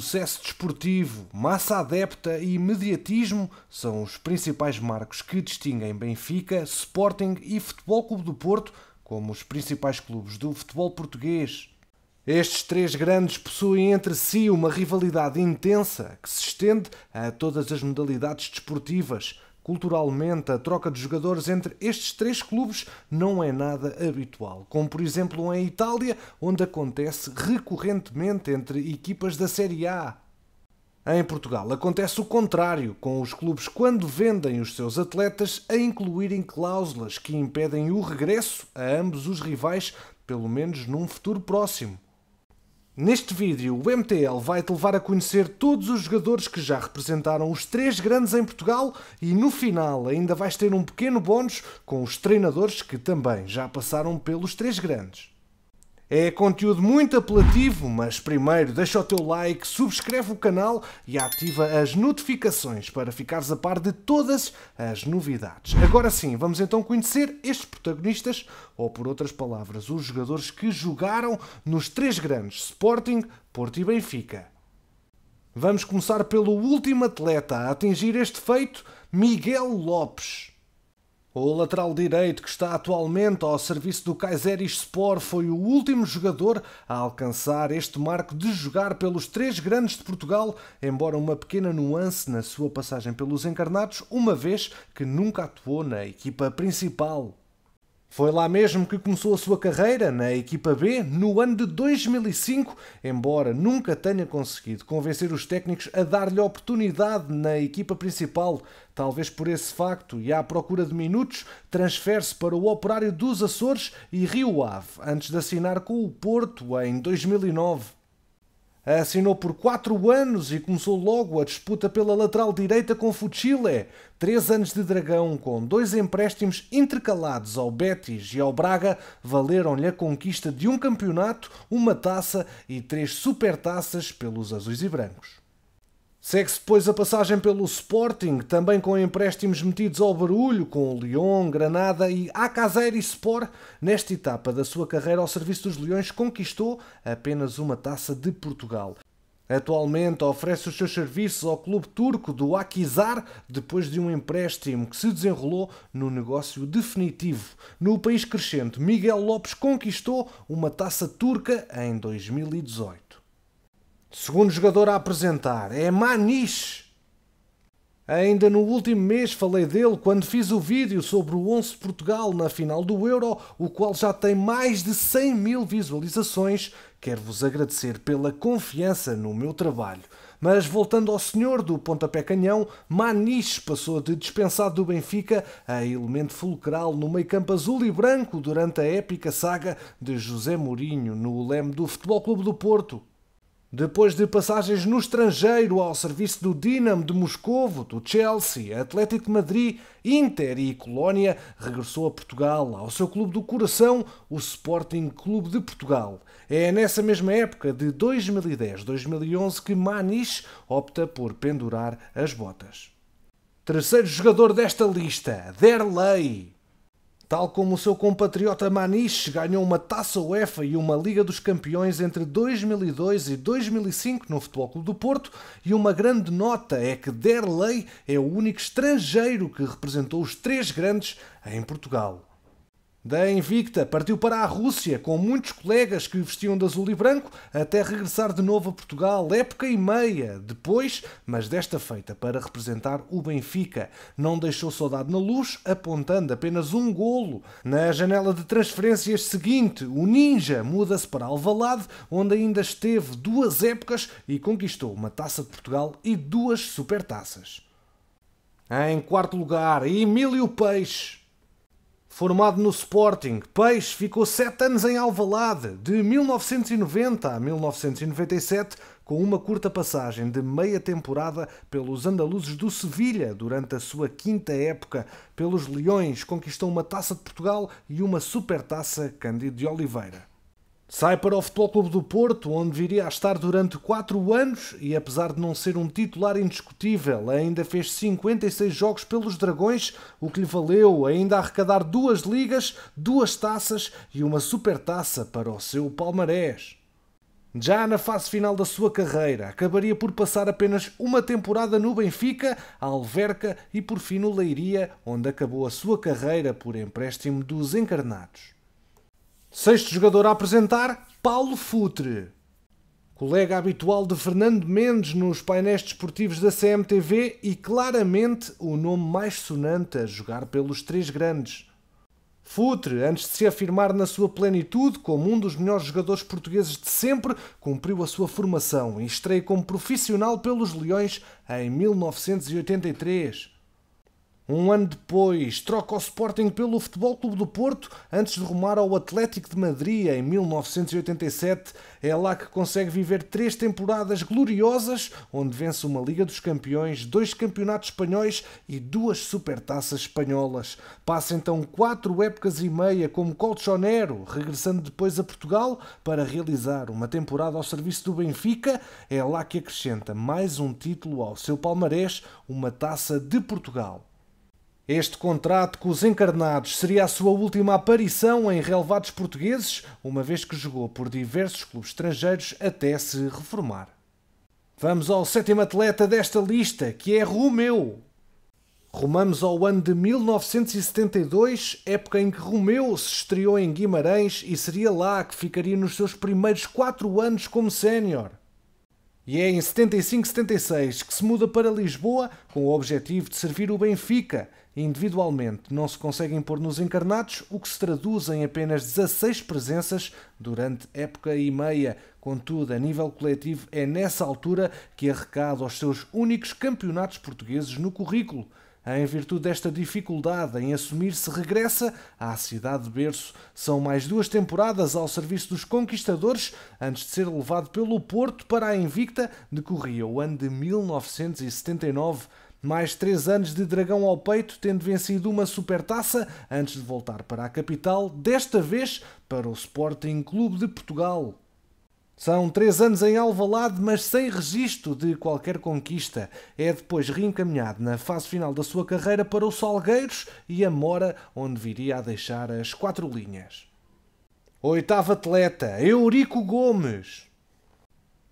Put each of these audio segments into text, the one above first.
Sucesso desportivo, massa adepta e mediatismo são os principais marcos que distinguem Benfica, Sporting e Futebol Clube do Porto como os principais clubes do futebol português. Estes três grandes possuem entre si uma rivalidade intensa que se estende a todas as modalidades desportivas, Culturalmente, a troca de jogadores entre estes três clubes não é nada habitual, como por exemplo em Itália, onde acontece recorrentemente entre equipas da Série A. Em Portugal acontece o contrário, com os clubes quando vendem os seus atletas a incluírem cláusulas que impedem o regresso a ambos os rivais, pelo menos num futuro próximo. Neste vídeo, o MTL vai-te levar a conhecer todos os jogadores que já representaram os três grandes em Portugal e no final ainda vais ter um pequeno bónus com os treinadores que também já passaram pelos três grandes. É conteúdo muito apelativo, mas primeiro deixa o teu like, subscreve o canal e ativa as notificações para ficares a par de todas as novidades. Agora sim, vamos então conhecer estes protagonistas, ou por outras palavras, os jogadores que jogaram nos três grandes Sporting, Porto e Benfica. Vamos começar pelo último atleta a atingir este feito, Miguel Lopes. O lateral direito que está atualmente ao serviço do Sport foi o último jogador a alcançar este marco de jogar pelos três grandes de Portugal, embora uma pequena nuance na sua passagem pelos encarnados, uma vez que nunca atuou na equipa principal. Foi lá mesmo que começou a sua carreira, na equipa B, no ano de 2005, embora nunca tenha conseguido convencer os técnicos a dar-lhe oportunidade na equipa principal. Talvez por esse facto e à procura de minutos, transfere-se para o Operário dos Açores e Rio Ave, antes de assinar com o Porto em 2009. Assinou por 4 anos e começou logo a disputa pela lateral direita com Fuchile. Três anos de dragão, com dois empréstimos intercalados ao Betis e ao Braga, valeram-lhe a conquista de um campeonato, uma taça e três supertaças pelos azuis e brancos. Segue-se depois a passagem pelo Sporting, também com empréstimos metidos ao barulho, com Lyon, Granada e Akazer e Sport. Nesta etapa da sua carreira ao serviço dos Leões, conquistou apenas uma taça de Portugal. Atualmente oferece os seus serviços ao clube turco do Akizar depois de um empréstimo que se desenrolou no negócio definitivo. No país crescente, Miguel Lopes conquistou uma taça turca em 2018. Segundo jogador a apresentar é Maniche. Ainda no último mês falei dele quando fiz o vídeo sobre o 11 Portugal na final do Euro, o qual já tem mais de 100 mil visualizações. Quero-vos agradecer pela confiança no meu trabalho. Mas voltando ao senhor do pontapé canhão, Maniche passou de dispensado do Benfica a elemento fulcral no meio-campo azul e branco durante a épica saga de José Mourinho no leme do Futebol Clube do Porto. Depois de passagens no estrangeiro ao serviço do Dinamo de Moscovo, do Chelsea, Atlético de Madrid, Inter e Colónia, regressou a Portugal, ao seu clube do coração, o Sporting Clube de Portugal. É nessa mesma época de 2010-2011 que Manis opta por pendurar as botas. Terceiro jogador desta lista, Derlei tal como o seu compatriota Maniche ganhou uma Taça UEFA e uma Liga dos Campeões entre 2002 e 2005 no Futebol Clube do Porto, e uma grande nota é que Derlei é o único estrangeiro que representou os três grandes em Portugal. Da Invicta partiu para a Rússia com muitos colegas que vestiam de azul e branco até regressar de novo a Portugal, época e meia depois, mas desta feita para representar o Benfica. Não deixou saudade na luz, apontando apenas um golo. Na janela de transferências seguinte, o Ninja muda-se para Alvalade, onde ainda esteve duas épocas e conquistou uma taça de Portugal e duas supertaças. Em quarto lugar, Emílio Peixe. Formado no Sporting, Peixe ficou sete anos em Alvalade, de 1990 a 1997, com uma curta passagem de meia temporada pelos andaluzes do Sevilha durante a sua quinta época. Pelos Leões, conquistou uma Taça de Portugal e uma Supertaça Cândido de Oliveira. Sai para o Futebol Clube do Porto, onde viria a estar durante 4 anos e, apesar de não ser um titular indiscutível, ainda fez 56 jogos pelos Dragões, o que lhe valeu ainda arrecadar duas ligas, duas taças e uma supertaça para o seu palmarés. Já na fase final da sua carreira, acabaria por passar apenas uma temporada no Benfica, Alverca e por fim no Leiria, onde acabou a sua carreira por empréstimo dos encarnados. Sexto jogador a apresentar, Paulo Futre. Colega habitual de Fernando Mendes nos painéis desportivos da CMTV e claramente o nome mais sonante a jogar pelos três grandes. Futre, antes de se afirmar na sua plenitude como um dos melhores jogadores portugueses de sempre, cumpriu a sua formação e estreia como profissional pelos Leões em 1983. Um ano depois, troca o Sporting pelo Futebol Clube do Porto antes de rumar ao Atlético de Madrid em 1987. É lá que consegue viver três temporadas gloriosas, onde vence uma Liga dos Campeões, dois campeonatos espanhóis e duas supertaças espanholas. Passa então quatro épocas e meia como colchonero, regressando depois a Portugal para realizar uma temporada ao serviço do Benfica. É lá que acrescenta mais um título ao seu palmarés, uma Taça de Portugal. Este contrato com os encarnados seria a sua última aparição em relevados portugueses, uma vez que jogou por diversos clubes estrangeiros até se reformar. Vamos ao sétimo atleta desta lista, que é Romeu. Rumamos ao ano de 1972, época em que Romeu se estreou em Guimarães e seria lá que ficaria nos seus primeiros quatro anos como sénior. E é em 75-76 que se muda para Lisboa com o objetivo de servir o Benfica. Individualmente não se consegue impor nos encarnados, o que se traduz em apenas 16 presenças durante época e meia. Contudo, a nível coletivo, é nessa altura que arrecada é os seus únicos campeonatos portugueses no currículo. Em virtude desta dificuldade em assumir-se, regressa à cidade de berço. São mais duas temporadas ao serviço dos conquistadores, antes de ser levado pelo Porto para a Invicta, decorria o ano de 1979 mais três anos de dragão ao peito, tendo vencido uma supertaça antes de voltar para a capital, desta vez para o Sporting Clube de Portugal. São três anos em Alvalade, mas sem registro de qualquer conquista. É depois reencaminhado na fase final da sua carreira para os Salgueiros e a Mora, onde viria a deixar as quatro linhas. Oitavo atleta, Eurico Gomes.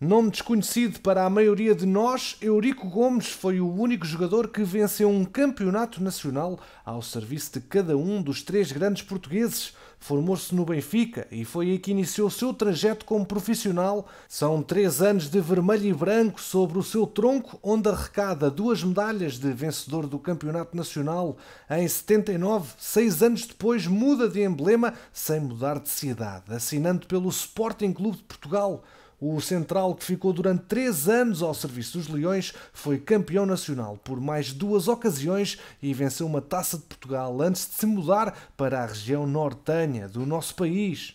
Nome desconhecido para a maioria de nós, Eurico Gomes foi o único jogador que venceu um campeonato nacional ao serviço de cada um dos três grandes portugueses, Formou-se no Benfica e foi aí que iniciou o seu trajeto como profissional. São três anos de vermelho e branco sobre o seu tronco, onde arrecada duas medalhas de vencedor do Campeonato Nacional em 79. Seis anos depois muda de emblema sem mudar de cidade, assinando pelo Sporting Clube de Portugal. O central, que ficou durante três anos ao serviço dos Leões, foi campeão nacional por mais duas ocasiões e venceu uma taça de Portugal antes de se mudar para a região nortenha do nosso país.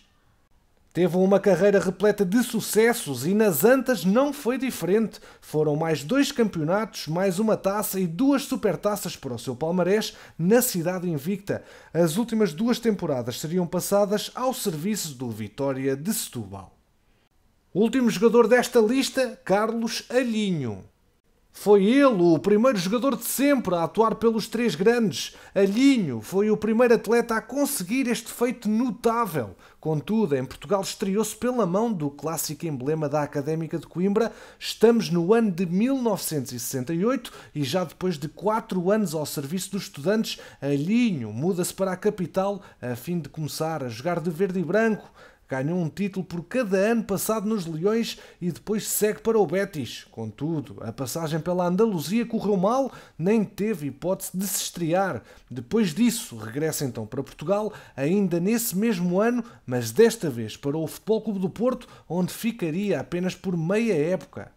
Teve uma carreira repleta de sucessos e nas Antas não foi diferente. Foram mais dois campeonatos, mais uma taça e duas supertaças para o seu palmarés na cidade invicta. As últimas duas temporadas seriam passadas ao serviço do Vitória de Setúbal. O último jogador desta lista, Carlos Alinho, Foi ele o primeiro jogador de sempre a atuar pelos três grandes. Alinho foi o primeiro atleta a conseguir este feito notável. Contudo, em Portugal estreou-se pela mão do clássico emblema da Académica de Coimbra. Estamos no ano de 1968 e já depois de quatro anos ao serviço dos estudantes, Alinho muda-se para a capital a fim de começar a jogar de verde e branco. Ganha um título por cada ano passado nos Leões e depois segue para o Betis. Contudo, a passagem pela Andaluzia correu mal, nem teve hipótese de se estrear. Depois disso, regressa então para Portugal, ainda nesse mesmo ano, mas desta vez para o Futebol Clube do Porto, onde ficaria apenas por meia época.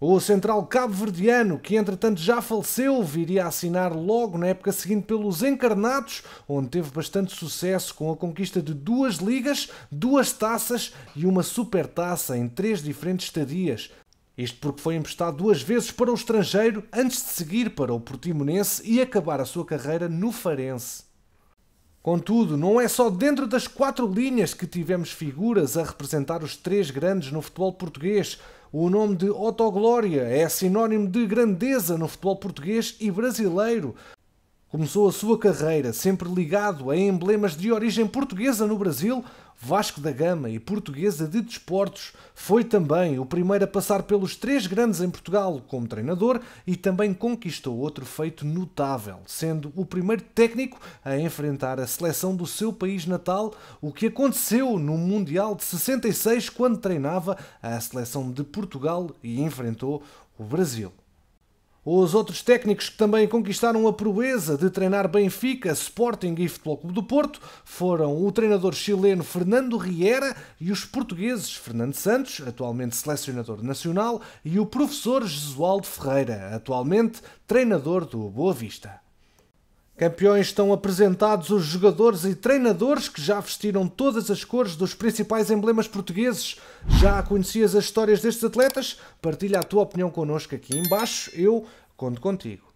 O central cabo-verdiano, que entretanto já faleceu, viria a assinar logo na época seguinte pelos Encarnados, onde teve bastante sucesso com a conquista de duas ligas, duas taças e uma supertaça em três diferentes estadias. Isto porque foi emprestado duas vezes para o estrangeiro antes de seguir para o Portimonense e acabar a sua carreira no Farense. Contudo, não é só dentro das quatro linhas que tivemos figuras a representar os três grandes no futebol português. O nome de Otto Glória é sinónimo de grandeza no futebol português e brasileiro. Começou a sua carreira sempre ligado a emblemas de origem portuguesa no Brasil, Vasco da Gama e Portuguesa de Desportos, foi também o primeiro a passar pelos três grandes em Portugal como treinador e também conquistou outro feito notável, sendo o primeiro técnico a enfrentar a seleção do seu país natal, o que aconteceu no Mundial de 66 quando treinava a seleção de Portugal e enfrentou o Brasil. Os outros técnicos que também conquistaram a proeza de treinar Benfica, Sporting e Futebol Clube do Porto foram o treinador chileno Fernando Riera e os portugueses Fernando Santos, atualmente selecionador nacional, e o professor Jesualdo Ferreira, atualmente treinador do Boa Vista. Campeões estão apresentados os jogadores e treinadores que já vestiram todas as cores dos principais emblemas portugueses. Já conhecias as histórias destes atletas? Partilha a tua opinião connosco aqui embaixo. Eu conto contigo.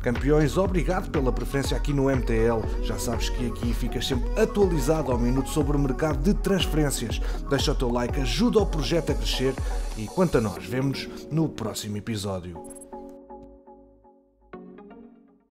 Campeões, obrigado pela preferência aqui no MTL. Já sabes que aqui ficas sempre atualizado ao minuto sobre o mercado de transferências. Deixa o teu like, ajuda o projeto a crescer e quanto a nós, vemos no próximo episódio.